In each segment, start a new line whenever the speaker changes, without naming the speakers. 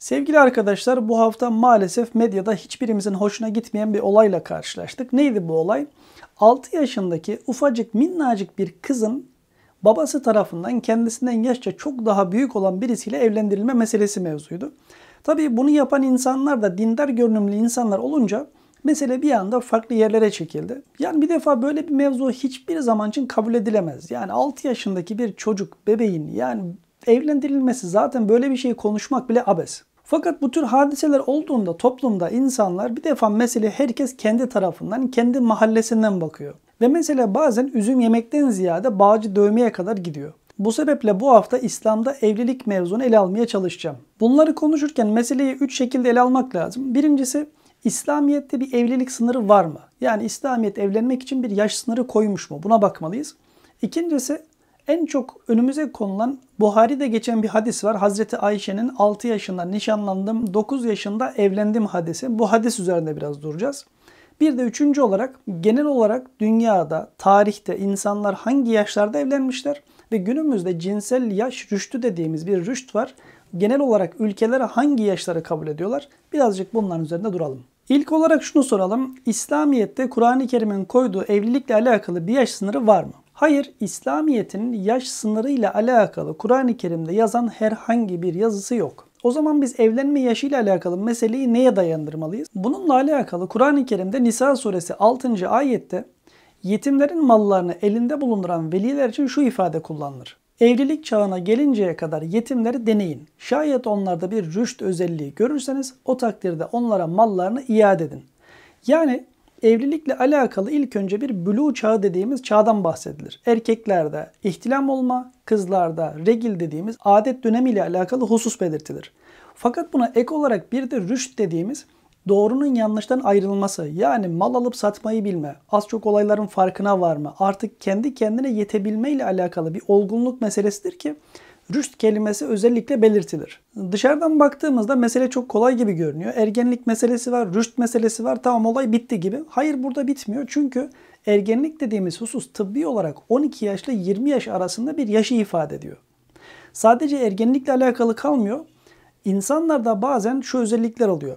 Sevgili arkadaşlar bu hafta maalesef medyada hiçbirimizin hoşuna gitmeyen bir olayla karşılaştık. Neydi bu olay? 6 yaşındaki ufacık minnacık bir kızın babası tarafından kendisinden yaşça çok daha büyük olan birisiyle evlendirilme meselesi mevzuydu. Tabii bunu yapan insanlar da dindar görünümlü insanlar olunca mesele bir anda farklı yerlere çekildi. Yani bir defa böyle bir mevzu hiçbir zaman için kabul edilemez. Yani 6 yaşındaki bir çocuk, bebeğin yani evlendirilmesi zaten böyle bir şeyi konuşmak bile abes. Fakat bu tür hadiseler olduğunda toplumda insanlar bir defa mesele herkes kendi tarafından, kendi mahallesinden bakıyor. Ve mesela bazen üzüm yemekten ziyade bağcı dövmeye kadar gidiyor. Bu sebeple bu hafta İslam'da evlilik mevzunu ele almaya çalışacağım. Bunları konuşurken meseleyi 3 şekilde ele almak lazım. Birincisi İslamiyet'te bir evlilik sınırı var mı? Yani İslamiyet evlenmek için bir yaş sınırı koymuş mu? Buna bakmalıyız. İkincisi en çok önümüze konulan Buhari'de geçen bir hadis var. Hazreti Ayşe'nin 6 yaşında nişanlandım, 9 yaşında evlendim hadisi. Bu hadis üzerinde biraz duracağız. Bir de üçüncü olarak genel olarak dünyada, tarihte insanlar hangi yaşlarda evlenmişler ve günümüzde cinsel yaş rüştü dediğimiz bir rüşt var. Genel olarak ülkelere hangi yaşları kabul ediyorlar? Birazcık bunların üzerinde duralım. İlk olarak şunu soralım. İslamiyet'te Kur'an-ı Kerim'in koyduğu evlilikle alakalı bir yaş sınırı var mı? Hayır, İslamiyet'in yaş sınırı ile alakalı Kur'an-ı Kerim'de yazan herhangi bir yazısı yok. O zaman biz evlenme yaşı ile alakalı meseleyi neye dayandırmalıyız? Bununla alakalı Kur'an-ı Kerim'de Nisa suresi 6. ayette yetimlerin mallarını elinde bulunduran veliler için şu ifade kullanılır. Evlilik çağına gelinceye kadar yetimleri deneyin. Şayet onlarda bir rüşt özelliği görürseniz o takdirde onlara mallarını iade edin. Yani Evlilikle alakalı ilk önce bir blue çağı dediğimiz çağdan bahsedilir. Erkeklerde ihtilam olma, kızlarda regil dediğimiz adet dönemiyle alakalı husus belirtilir. Fakat buna ek olarak bir de rüşt dediğimiz doğrunun yanlıştan ayrılması yani mal alıp satmayı bilme, az çok olayların farkına varma, artık kendi kendine yetebilme ile alakalı bir olgunluk meselesidir ki rüşt kelimesi özellikle belirtilir. Dışarıdan baktığımızda mesele çok kolay gibi görünüyor. Ergenlik meselesi var, rüşt meselesi var, tamam olay bitti gibi. Hayır burada bitmiyor çünkü ergenlik dediğimiz husus tıbbi olarak 12 yaşla 20 yaş arasında bir yaşı ifade ediyor. Sadece ergenlikle alakalı kalmıyor. İnsanlarda bazen şu özellikler oluyor.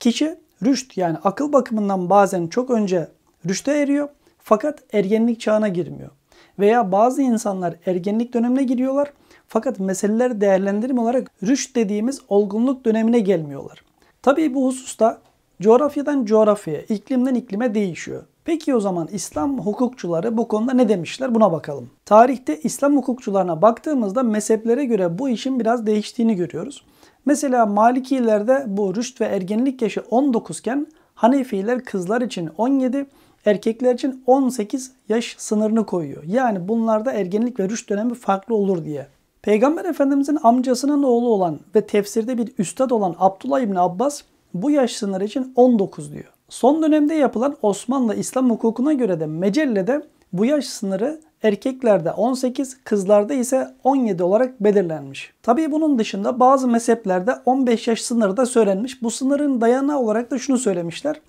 Kişi rüşt yani akıl bakımından bazen çok önce rüşte eriyor fakat ergenlik çağına girmiyor. Veya bazı insanlar ergenlik dönemine giriyorlar fakat meseleler değerlendirim olarak rüşt dediğimiz olgunluk dönemine gelmiyorlar. Tabii bu hususta coğrafyadan coğrafyaya, iklimden iklime değişiyor. Peki o zaman İslam hukukçuları bu konuda ne demişler buna bakalım. Tarihte İslam hukukçularına baktığımızda mezheplere göre bu işin biraz değiştiğini görüyoruz. Mesela Malikilerde bu rüşt ve ergenlik yaşı 19 iken Hanefiler kızlar için 17, erkekler için 18 yaş sınırını koyuyor. Yani bunlarda ergenlik ve rüşt dönemi farklı olur diye. Peygamber Efendimizin amcasının oğlu olan ve tefsirde bir üstad olan Abdullah İbni Abbas bu yaş sınırı için 19 diyor. Son dönemde yapılan Osmanlı İslam hukukuna göre de mecellede bu yaş sınırı erkeklerde 18, kızlarda ise 17 olarak belirlenmiş. Tabii bunun dışında bazı mezheplerde 15 yaş sınırı da söylenmiş. Bu sınırın dayanağı olarak da şunu söylemişler.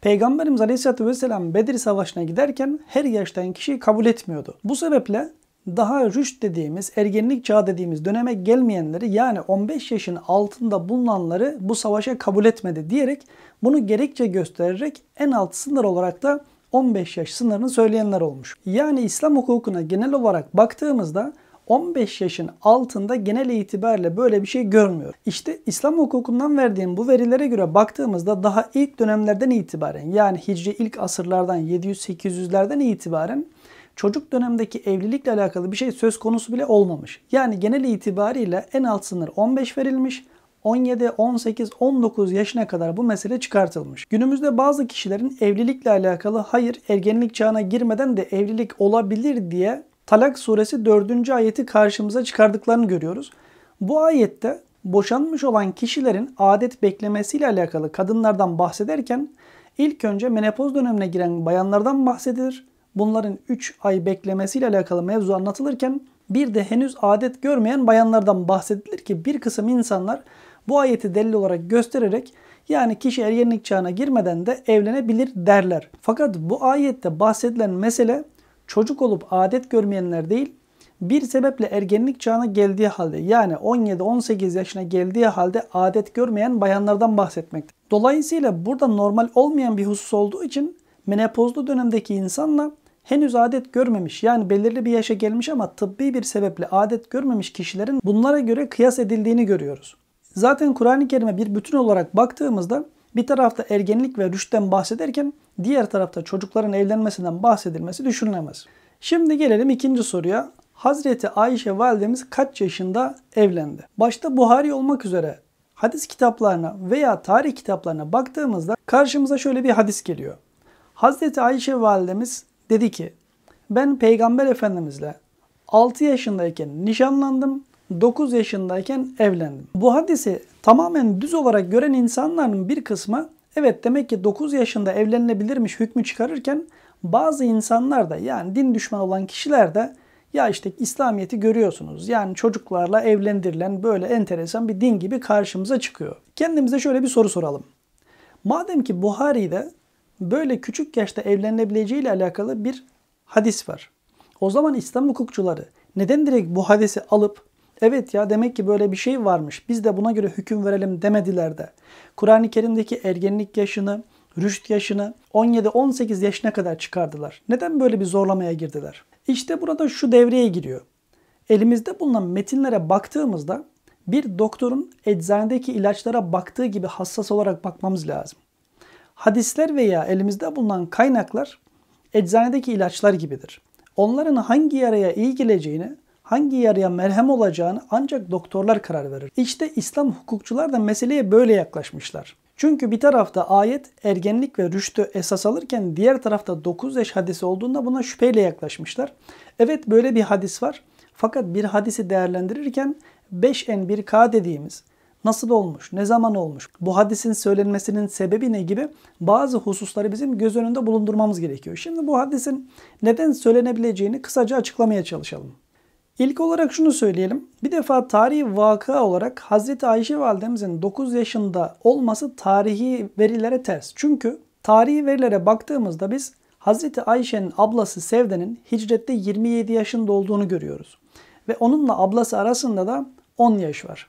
Peygamberimiz Aleyhisselatü Vesselam Bedir Savaşı'na giderken her yaştan kişiyi kabul etmiyordu. Bu sebeple daha rüşt dediğimiz, ergenlik çağı dediğimiz döneme gelmeyenleri yani 15 yaşın altında bulunanları bu savaşa kabul etmedi diyerek bunu gerekçe göstererek en alt sınır olarak da 15 yaş sınırını söyleyenler olmuş. Yani İslam hukukuna genel olarak baktığımızda 15 yaşın altında genel itibariyle böyle bir şey görmüyor. İşte İslam hukukundan verdiğim bu verilere göre baktığımızda daha ilk dönemlerden itibaren yani Hicri ilk asırlardan 700-800'lerden itibaren çocuk dönemdeki evlilikle alakalı bir şey söz konusu bile olmamış. Yani genel itibariyle en alt sınır 15 verilmiş. 17, 18, 19 yaşına kadar bu mesele çıkartılmış. Günümüzde bazı kişilerin evlilikle alakalı hayır ergenlik çağına girmeden de evlilik olabilir diye Talak suresi 4. ayeti karşımıza çıkardıklarını görüyoruz. Bu ayette boşanmış olan kişilerin adet beklemesiyle alakalı kadınlardan bahsederken ilk önce menopoz dönemine giren bayanlardan bahsedilir bunların 3 ay beklemesiyle alakalı mevzu anlatılırken bir de henüz adet görmeyen bayanlardan bahsedilir ki bir kısım insanlar bu ayeti delil olarak göstererek yani kişi ergenlik çağına girmeden de evlenebilir derler. Fakat bu ayette bahsedilen mesele çocuk olup adet görmeyenler değil, bir sebeple ergenlik çağına geldiği halde yani 17-18 yaşına geldiği halde adet görmeyen bayanlardan bahsetmekte. Dolayısıyla burada normal olmayan bir husus olduğu için menopozlu dönemdeki insanla henüz adet görmemiş yani belirli bir yaşa gelmiş ama tıbbi bir sebeple adet görmemiş kişilerin bunlara göre kıyas edildiğini görüyoruz. Zaten Kur'an-ı Kerim'e bir bütün olarak baktığımızda bir tarafta ergenlik ve rüşten bahsederken diğer tarafta çocukların evlenmesinden bahsedilmesi düşünülemez. Şimdi gelelim ikinci soruya. Hazreti Ayşe validemiz kaç yaşında evlendi? Başta Buhari olmak üzere hadis kitaplarına veya tarih kitaplarına baktığımızda karşımıza şöyle bir hadis geliyor. Hazreti Ayşe validemiz dedi ki ben Peygamber Efendimizle 6 yaşındayken nişanlandım, 9 yaşındayken evlendim. Bu hadisi tamamen düz olarak gören insanların bir kısmı evet demek ki 9 yaşında evlenilebilirmiş hükmü çıkarırken bazı insanlar da yani din düşmanı olan kişiler de ya işte İslamiyet'i görüyorsunuz. Yani çocuklarla evlendirilen böyle enteresan bir din gibi karşımıza çıkıyor. Kendimize şöyle bir soru soralım. Madem ki Buhari'de böyle küçük yaşta evlenebileceği ile alakalı bir hadis var. O zaman İslam hukukçuları neden direkt bu hadisi alıp evet ya demek ki böyle bir şey varmış biz de buna göre hüküm verelim demediler de Kur'an-ı Kerim'deki ergenlik yaşını, rüşt yaşını 17-18 yaşına kadar çıkardılar. Neden böyle bir zorlamaya girdiler? İşte burada şu devreye giriyor. Elimizde bulunan metinlere baktığımızda bir doktorun eczanedeki ilaçlara baktığı gibi hassas olarak bakmamız lazım. Hadisler veya elimizde bulunan kaynaklar eczanedeki ilaçlar gibidir. Onların hangi yaraya iyi geleceğini, hangi yaraya merhem olacağını ancak doktorlar karar verir. İşte İslam hukukçular da meseleye böyle yaklaşmışlar. Çünkü bir tarafta ayet ergenlik ve rüştü esas alırken diğer tarafta 9 yaş hadisi olduğunda buna şüpheyle yaklaşmışlar. Evet böyle bir hadis var. Fakat bir hadisi değerlendirirken 5N1K dediğimiz Nasıl olmuş? Ne zaman olmuş? Bu hadisin söylenmesinin sebebi ne gibi bazı hususları bizim göz önünde bulundurmamız gerekiyor. Şimdi bu hadisin neden söylenebileceğini kısaca açıklamaya çalışalım. İlk olarak şunu söyleyelim. Bir defa tarihi vakıa olarak Hazreti Ayşe validemizin 9 yaşında olması tarihi verilere ters. Çünkü tarihi verilere baktığımızda biz Hazreti Ayşe'nin ablası Sevde'nin hicrette 27 yaşında olduğunu görüyoruz. Ve onunla ablası arasında da 10 yaş var.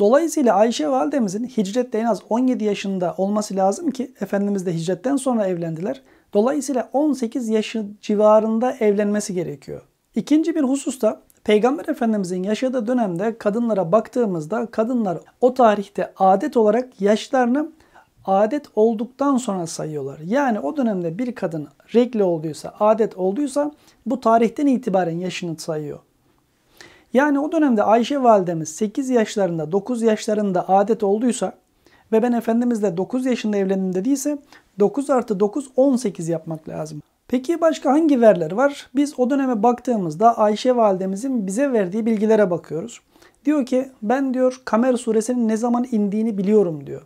Dolayısıyla Ayşe validemizin hicrette en az 17 yaşında olması lazım ki Efendimiz de hicretten sonra evlendiler. Dolayısıyla 18 yaşı civarında evlenmesi gerekiyor. İkinci bir hususta Peygamber Efendimizin yaşadığı dönemde kadınlara baktığımızda kadınlar o tarihte adet olarak yaşlarını adet olduktan sonra sayıyorlar. Yani o dönemde bir kadın regle olduysa, adet olduysa bu tarihten itibaren yaşını sayıyor. Yani o dönemde Ayşe validemiz 8 yaşlarında 9 yaşlarında adet olduysa ve ben Efendimizle 9 yaşında evlendim dediyse 9 artı 9 18 yapmak lazım. Peki başka hangi veriler var? Biz o döneme baktığımızda Ayşe validemizin bize verdiği bilgilere bakıyoruz. Diyor ki ben diyor Kamer suresinin ne zaman indiğini biliyorum diyor.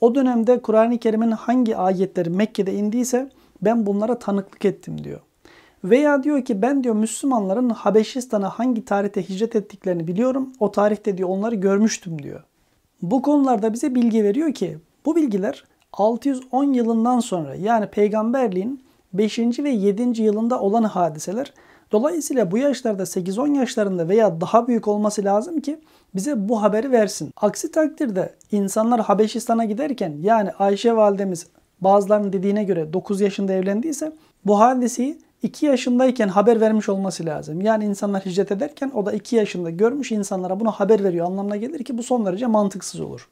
O dönemde Kur'an-ı Kerim'in hangi ayetleri Mekke'de indiyse ben bunlara tanıklık ettim diyor. Veya diyor ki ben diyor Müslümanların Habeşistan'a hangi tarihte hicret ettiklerini biliyorum. O tarihte diyor onları görmüştüm diyor. Bu konularda bize bilgi veriyor ki bu bilgiler 610 yılından sonra yani peygamberliğin 5. ve 7. yılında olan hadiseler. Dolayısıyla bu yaşlarda 8-10 yaşlarında veya daha büyük olması lazım ki bize bu haberi versin. Aksi takdirde insanlar Habeşistan'a giderken yani Ayşe validemiz bazılarının dediğine göre 9 yaşında evlendiyse bu hadiseyi 2 yaşındayken haber vermiş olması lazım. Yani insanlar hicret ederken o da 2 yaşında görmüş insanlara bunu haber veriyor anlamına gelir ki bu son derece mantıksız olur.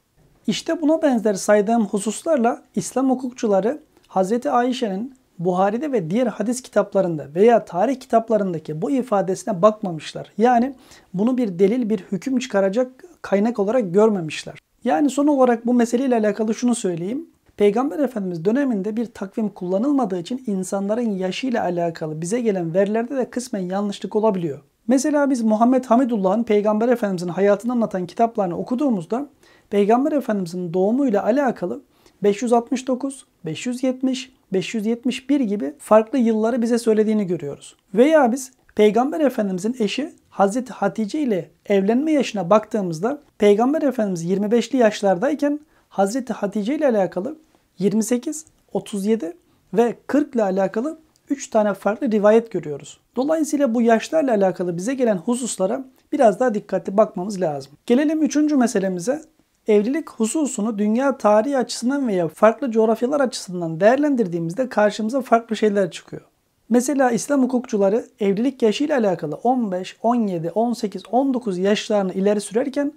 İşte buna benzer saydığım hususlarla İslam hukukçuları Hz. Ayşe'nin Buhari'de ve diğer hadis kitaplarında veya tarih kitaplarındaki bu ifadesine bakmamışlar. Yani bunu bir delil, bir hüküm çıkaracak kaynak olarak görmemişler. Yani son olarak bu meseleyle alakalı şunu söyleyeyim. Peygamber Efendimiz döneminde bir takvim kullanılmadığı için insanların yaşıyla alakalı bize gelen verilerde de kısmen yanlışlık olabiliyor. Mesela biz Muhammed Hamidullah'ın Peygamber Efendimiz'in hayatını anlatan kitaplarını okuduğumuzda Peygamber Efendimiz'in doğumuyla alakalı 569, 570, 571 gibi farklı yılları bize söylediğini görüyoruz. Veya biz Peygamber Efendimiz'in eşi Hazreti Hatice ile evlenme yaşına baktığımızda Peygamber Efendimiz 25'li yaşlardayken Hazreti Hatice ile alakalı 28, 37 ve 40 ile alakalı 3 tane farklı rivayet görüyoruz. Dolayısıyla bu yaşlarla alakalı bize gelen hususlara biraz daha dikkatli bakmamız lazım. Gelelim 3. meselemize. Evlilik hususunu dünya tarihi açısından veya farklı coğrafyalar açısından değerlendirdiğimizde karşımıza farklı şeyler çıkıyor. Mesela İslam hukukçuları evlilik yaşıyla alakalı 15, 17, 18, 19 yaşlarını ileri sürerken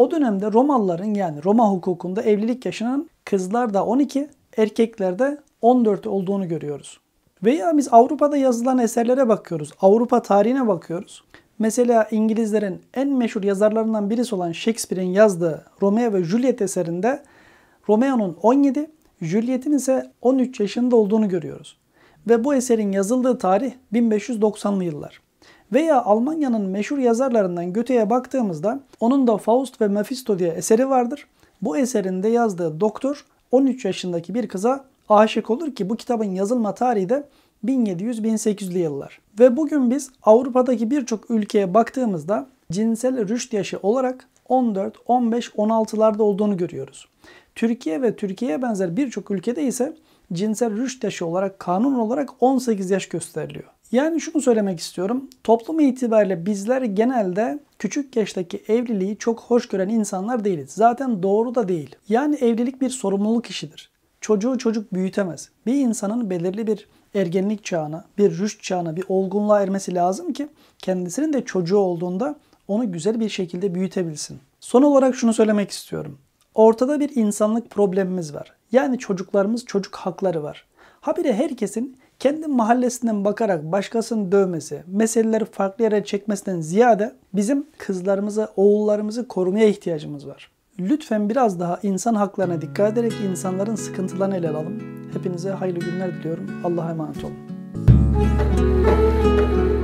o dönemde Romalıların yani Roma hukukunda evlilik yaşının kızlarda 12, erkeklerde 14 olduğunu görüyoruz. Veya biz Avrupa'da yazılan eserlere bakıyoruz. Avrupa tarihine bakıyoruz. Mesela İngilizlerin en meşhur yazarlarından birisi olan Shakespeare'in yazdığı Romeo ve Juliet eserinde Romeo'nun 17, Juliet'in ise 13 yaşında olduğunu görüyoruz. Ve bu eserin yazıldığı tarih 1590'lı yıllar. Veya Almanya'nın meşhur yazarlarından Goethe'ye baktığımızda onun da Faust ve Mephisto diye eseri vardır. Bu eserinde yazdığı doktor 13 yaşındaki bir kıza aşık olur ki bu kitabın yazılma tarihi de 1700-1800'lü yıllar. Ve bugün biz Avrupa'daki birçok ülkeye baktığımızda cinsel rüşt yaşı olarak 14, 15, 16'larda olduğunu görüyoruz. Türkiye ve Türkiye'ye benzer birçok ülkede ise cinsel rüşt yaşı olarak kanun olarak 18 yaş gösteriliyor. Yani şunu söylemek istiyorum. Toplum itibariyle bizler genelde küçük yaştaki evliliği çok hoş gören insanlar değiliz. Zaten doğru da değil. Yani evlilik bir sorumluluk işidir. Çocuğu çocuk büyütemez. Bir insanın belirli bir ergenlik çağına, bir rüşt çağına, bir olgunluğa ermesi lazım ki kendisinin de çocuğu olduğunda onu güzel bir şekilde büyütebilsin. Son olarak şunu söylemek istiyorum. Ortada bir insanlık problemimiz var. Yani çocuklarımız çocuk hakları var. Habire herkesin kendi mahallesinden bakarak başkasının dövmesi, meseleleri farklı yere çekmesinden ziyade bizim kızlarımızı, oğullarımızı korumaya ihtiyacımız var. Lütfen biraz daha insan haklarına dikkat ederek insanların sıkıntılarını ele alalım. Hepinize hayırlı günler diliyorum. Allah'a emanet olun.